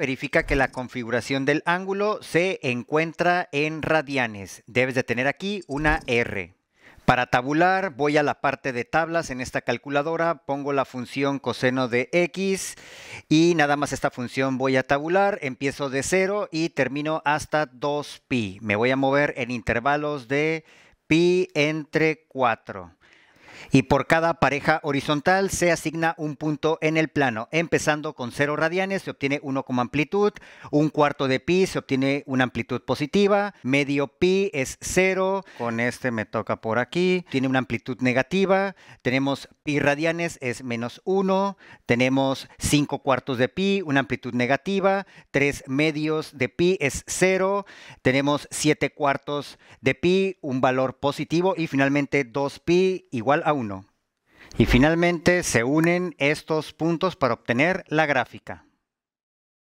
Verifica que la configuración del ángulo se encuentra en radianes. Debes de tener aquí una R. Para tabular voy a la parte de tablas en esta calculadora, pongo la función coseno de x y nada más esta función voy a tabular, empiezo de 0 y termino hasta 2pi. Me voy a mover en intervalos de pi entre 4 y por cada pareja horizontal se asigna un punto en el plano. Empezando con 0 radianes se obtiene 1 como amplitud, un cuarto de pi se obtiene una amplitud positiva, medio pi es 0, con este me toca por aquí, tiene una amplitud negativa, tenemos pi radianes es menos 1, tenemos 5 cuartos de pi, una amplitud negativa, 3 medios de pi es 0, tenemos 7 cuartos de pi, un valor positivo y finalmente 2pi igual a y finalmente se unen estos puntos para obtener la gráfica.